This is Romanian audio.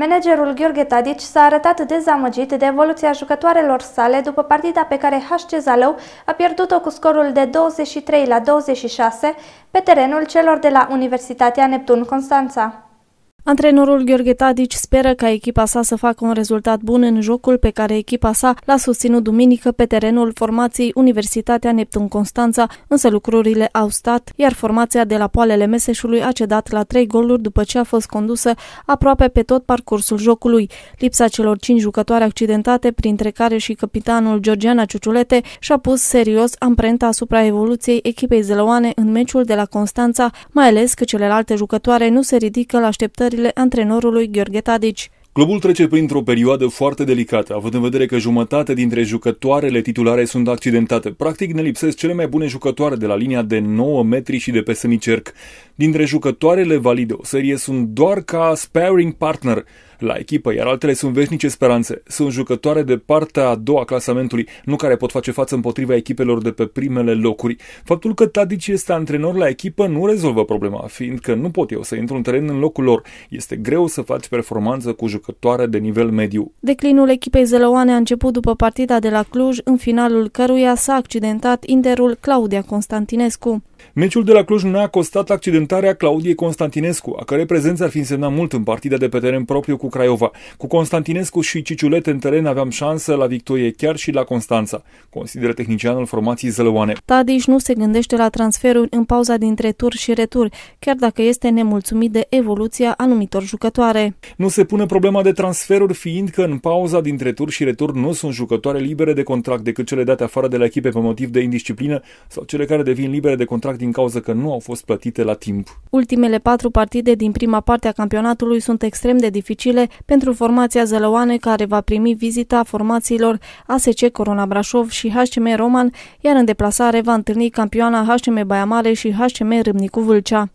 Managerul Gheorghe Tadic s-a arătat dezamăgit de evoluția jucătoarelor sale după partida pe care HC Zalău a pierdut-o cu scorul de 23 la 26 pe terenul celor de la Universitatea Neptun Constanța. Antrenorul Gheorghe Tadici speră ca echipa sa să facă un rezultat bun în jocul pe care echipa sa l-a susținut duminică pe terenul formației Universitatea Neptun Constanța, însă lucrurile au stat, iar formația de la poalele Meseșului a cedat la trei goluri după ce a fost condusă aproape pe tot parcursul jocului. Lipsa celor cinci jucătoare accidentate, printre care și capitanul Georgiana Ciuciulete, și-a pus serios amprenta asupra evoluției echipei zeloane în meciul de la Constanța, mai ales că celelalte jucătoare nu se ridică la așteptări așteptările antrenorului Gheorghe Tadici. Clubul trece printr-o perioadă foarte delicată, având în vedere că jumătate dintre jucătoarele titulare sunt accidentate. Practic ne lipsesc cele mai bune jucătoare de la linia de 9 metri și de pe semicerc. Dintre jucătoarele valide, o serie sunt doar ca sparring partner la echipă, iar altele sunt veșnice speranțe. Sunt jucătoare de partea a doua clasamentului, nu care pot face față împotriva echipelor de pe primele locuri. Faptul că Tadic este antrenor la echipă nu rezolvă problema, fiindcă nu pot eu să intru în teren în locul lor. Este greu să faci performanță cu jucătoare de nivel mediu. Declinul echipei zeloane a început după partida de la Cluj, în finalul căruia s-a accidentat interul Claudia Constantinescu. Meciul de la Cluj nu a costat accidentarea Claudiei Constantinescu, a cărei prezență ar fi însemnat mult în partida de pe teren propriu cu Craiova. Cu Constantinescu și Ciciulet în teren aveam șansă la victorie chiar și la Constanța, consideră tehnicianul formației Zălăoane. Tadiș nu se gândește la transferuri în pauza dintre tur și retur, chiar dacă este nemulțumit de evoluția anumitor jucătoare. Nu se pune problema de transferuri, fiindcă în pauza dintre tur și retur nu sunt jucătoare libere de contract decât cele date afară de la echipe pe motiv de indisciplină sau cele care devin libere de contract contract din cauza că nu au fost plătite la timp. Ultimele patru partide din prima parte a campionatului sunt extrem de dificile pentru formația Zălăoane care va primi vizita formațiilor ASC Corona Brașov și HCM Roman, iar în deplasare va întâlni campioana HCM Baia Mare și HCM Râmnicu Vâlcea.